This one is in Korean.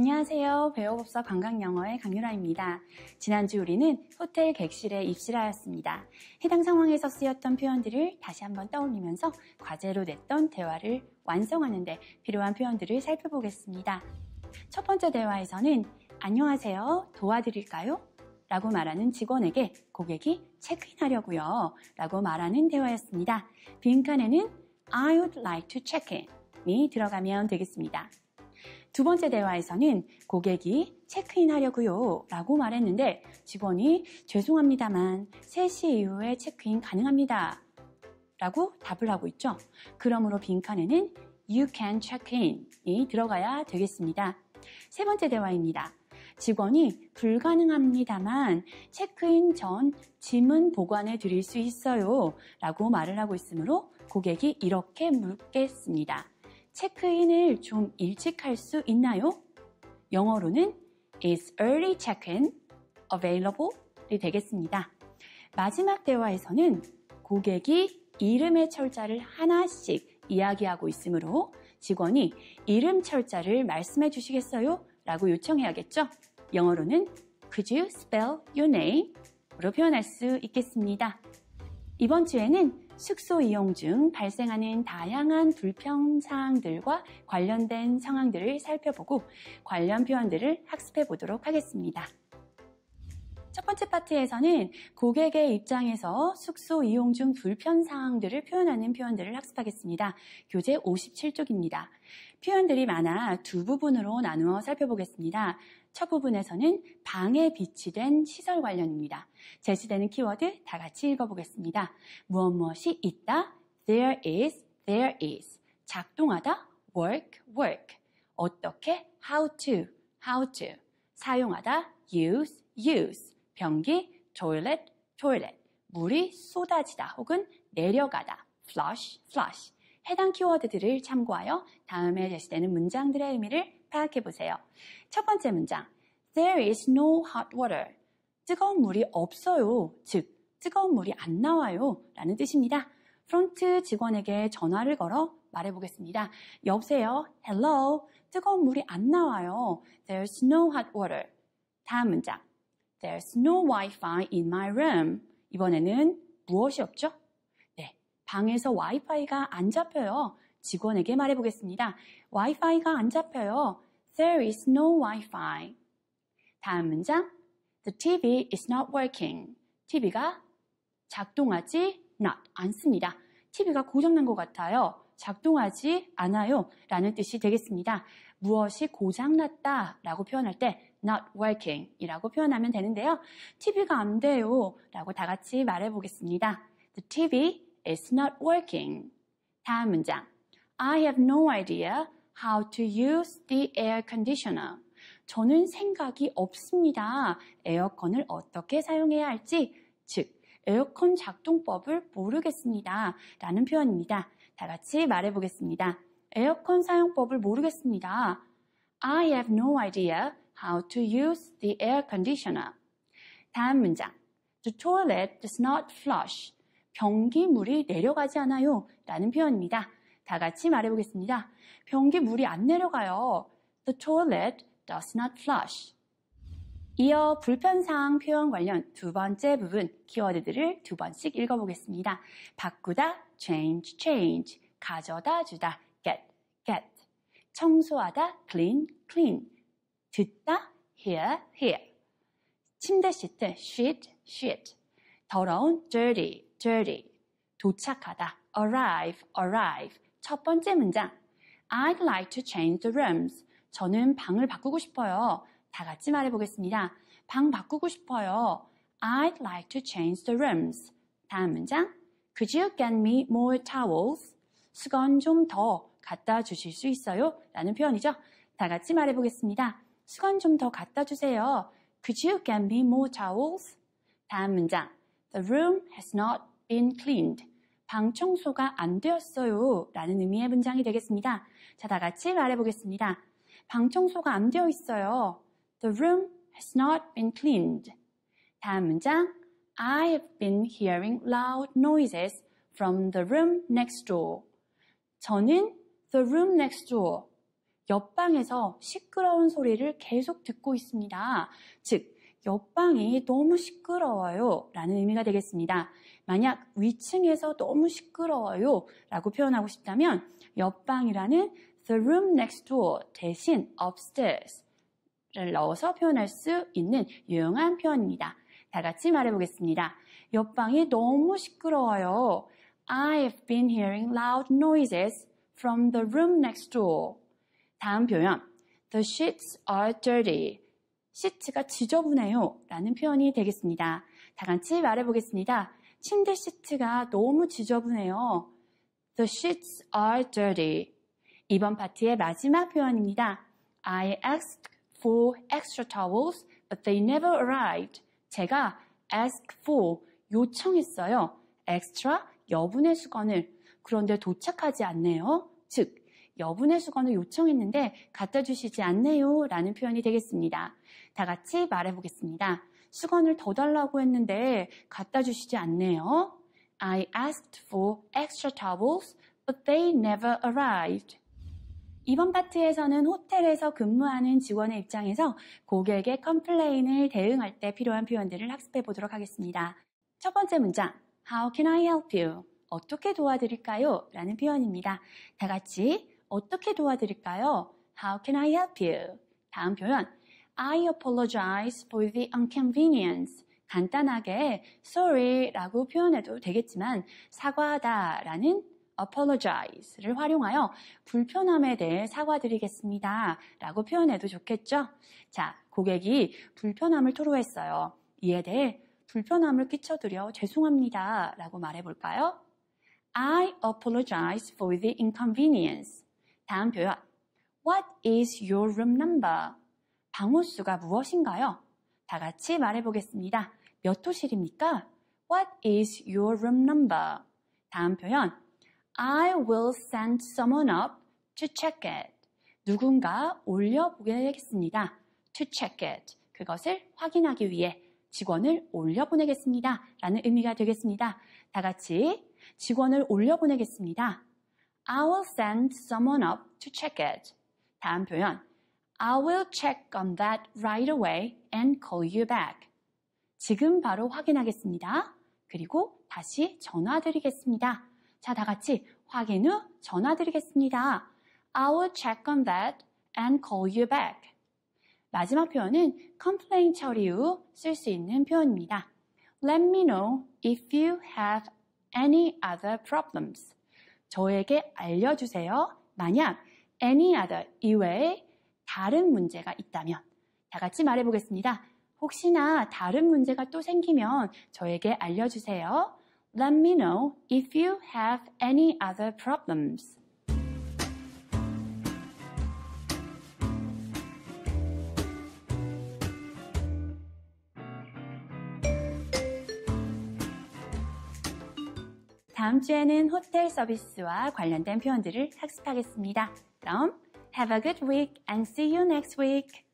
안녕하세요. 배우법사 관광영어의 강유라입니다. 지난주 우리는 호텔 객실에 입실하였습니다. 해당 상황에서 쓰였던 표현들을 다시 한번 떠올리면서 과제로 냈던 대화를 완성하는데 필요한 표현들을 살펴보겠습니다. 첫 번째 대화에서는 안녕하세요. 도와드릴까요? 라고 말하는 직원에게 고객이 체크인하려고요. 라고 말하는 대화였습니다. 빈칸에는 I would like to check in 이 들어가면 되겠습니다. 두 번째 대화에서는 고객이 체크인 하려고요 라고 말했는데 직원이 죄송합니다만 3시 이후에 체크인 가능합니다 라고 답을 하고 있죠. 그러므로 빈칸에는 you can check in이 들어가야 되겠습니다. 세 번째 대화입니다. 직원이 불가능합니다만 체크인 전 짐은 보관해 드릴 수 있어요 라고 말을 하고 있으므로 고객이 이렇게 묻겠습니다. 체크인을 좀 일찍 할 수 있나요? 영어로는 is early check-in available이 되겠습니다. 마지막 대화에서는 고객이 이름의 철자를 하나씩 이야기하고 있으므로 직원이 이름 철자를 말씀해 주시겠어요? 라고 요청해야겠죠? 영어로는 Could you spell your name? 로 표현할 수 있겠습니다. 이번 주에는 숙소 이용 중 발생하는 다양한 불평 사항들과 관련된 상황들을 살펴보고 관련 표현들을 학습해 보도록 하겠습니다. 첫 번째 파트에서는 고객의 입장에서 숙소 이용 중 불편 사항들을 표현하는 표현들을 학습하겠습니다. 교재 57쪽입니다. 표현들이 많아 두 부분으로 나누어 살펴보겠습니다. 첫 부분에서는 방에 비치된 시설 관련입니다. 제시되는 키워드 다 같이 읽어보겠습니다. 무엇 무엇이 있다, there is, there is. 작동하다, work, work. 어떻게, how to, how to. 사용하다, use, use. 변기, toilet, toilet. 물이 쏟아지다 혹은 내려가다, flush, flush. 해당 키워드들을 참고하여 다음에 제시되는 문장들의 의미를 파악해 보세요. 첫 번째 문장. There is no hot water. 뜨거운 물이 없어요. 즉, 뜨거운 물이 안 나와요. 라는 뜻입니다. 프론트 직원에게 전화를 걸어 말해보겠습니다. 여보세요? Hello? 뜨거운 물이 안 나와요. There's no hot water. 다음 문장. There's no Wi-Fi in my room. 이번에는 무엇이 없죠? 네, 방에서 와이파이가 안 잡혀요. 직원에게 말해보겠습니다. 와이파이가 안 잡혀요. There is no Wi-Fi. 다음 문장. The TV is not working. TV가 작동하지 not 않습니다. TV가 고장난 것 같아요. 작동하지 않아요. 라는 뜻이 되겠습니다. 무엇이 고장났다 라고 표현할 때 not working 이라고 표현하면 되는데요. TV가 안 돼요. 라고 다 같이 말해 보겠습니다. The TV is not working. 다음 문장. I have no idea how to use the air conditioner. 저는 생각이 없습니다. 에어컨을 어떻게 사용해야 할지, 즉, 에어컨 작동법을 모르겠습니다. 라는 표현입니다. 다 같이 말해보겠습니다. 에어컨 사용법을 모르겠습니다. I have no idea how to use the air conditioner. 다음 문장. The toilet does not flush. 변기물이 내려가지 않아요. 라는 표현입니다. 다 같이 말해보겠습니다. 변기물이 안 내려가요. The toilet does not flush. 이어 불편사항 표현 관련 두 번째 부분 키워드들을 두 번씩 읽어보겠습니다. 바꾸다, change, change, 가져다 주다, get, get, 청소하다, clean, clean, 듣다, hear, hear, 침대 시트, s h e t s h e t 더러운, dirty, dirty, 도착하다, arrive, arrive, 첫 번째 문장, I'd like to change the rooms. 저는 방을 바꾸고 싶어요. 다 같이 말해보겠습니다. 방 바꾸고 싶어요. I'd like to change the rooms. 다음 문장. Could you get me more towels? 수건 좀 더 갖다 주실 수 있어요? 라는 표현이죠. 다 같이 말해보겠습니다. 수건 좀 더 갖다 주세요. Could you get me more towels? 다음 문장. The room has not been cleaned. 방 청소가 안 되었어요. 라는 의미의 문장이 되겠습니다. 자, 다 같이 말해보겠습니다. 방 청소가 안 되어 있어요. The room has not been cleaned. 다음 문장. I've h a been hearing loud noises from the room next door. 저는 the room next door. 옆방에서 시끄러운 소리를 계속 듣고 있습니다. 즉, 옆방이 너무 시끄러워요. 라는 의미가 되겠습니다. 만약 위층에서 너무 시끄러워요. 라고 표현하고 싶다면 옆방이라는 the room next door 대신 upstairs를 넣어서 표현할 수 있는 유용한 표현입니다. 다 같이 말해보겠습니다. 옆방이 너무 시끄러워요. I've been hearing loud noises from the room next door. 다음 표현. The sheets are dirty. 시트가 지저분해요. 라는 표현이 되겠습니다. 다 같이 말해보겠습니다. 침대 시트가 너무 지저분해요. The sheets are dirty. 이번 파트의 마지막 표현입니다. I asked for extra towels, but they never arrived. 제가 ask for 요청했어요. extra 여분의 수건을. 그런데 도착하지 않네요. 즉, 여분의 수건을 요청했는데 갖다 주시지 않네요. 라는 표현이 되겠습니다. 다 같이 말해 보겠습니다. 수건을 더 달라고 했는데 갖다 주시지 않네요. I asked for extra towels, but they never arrived. 이번 파트에서는 호텔에서 근무하는 직원의 입장에서 고객의 컴플레인을 대응할 때 필요한 표현들을 학습해 보도록 하겠습니다. 첫 번째 문장, How can I help you? 어떻게 도와드릴까요? 라는 표현입니다. 다 같이 어떻게 도와드릴까요? How can I help you? 다음 표현, I apologize for the inconvenience. 간단하게 sorry라고 표현해도 되겠지만 사과하다라는 apologize를 활용하여 불편함에 대해 사과드리겠습니다. 라고 표현해도 좋겠죠? 자, 고객이 불편함을 토로했어요. 이에 대해 불편함을 끼쳐드려 죄송합니다. 라고 말해볼까요? I apologize for the inconvenience. 다음 표현. What is your room number? 방호수가 무엇인가요? 다 같이 말해보겠습니다. 몇 호실입니까? What is your room number? 다음 표현. I will send someone up to check it. 누군가 올려보내겠습니다. to check it. 그것을 확인하기 위해 직원을 올려보내겠습니다. 라는 의미가 되겠습니다. 다 같이 직원을 올려보내겠습니다. I will send someone up to check it. 다음 표현. I will check on that right away and call you back. 지금 바로 확인하겠습니다. 그리고 다시 전화드리겠습니다. 자, 다 같이 확인 후 전화 드리겠습니다. I will check on that and call you back. 마지막 표현은 컴플레인 처리 후 쓸 수 있는 표현입니다. Let me know if you have any other problems. 저에게 알려주세요. 만약 any other 이외에 다른 문제가 있다면 다 같이 말해보겠습니다. 혹시나 다른 문제가 또 생기면 저에게 알려주세요. Let me know if you have any other problems. 다음 주에는 호텔 서비스와 관련된 표현들을 학습하겠습니다. 그럼 have a good week and see you next week.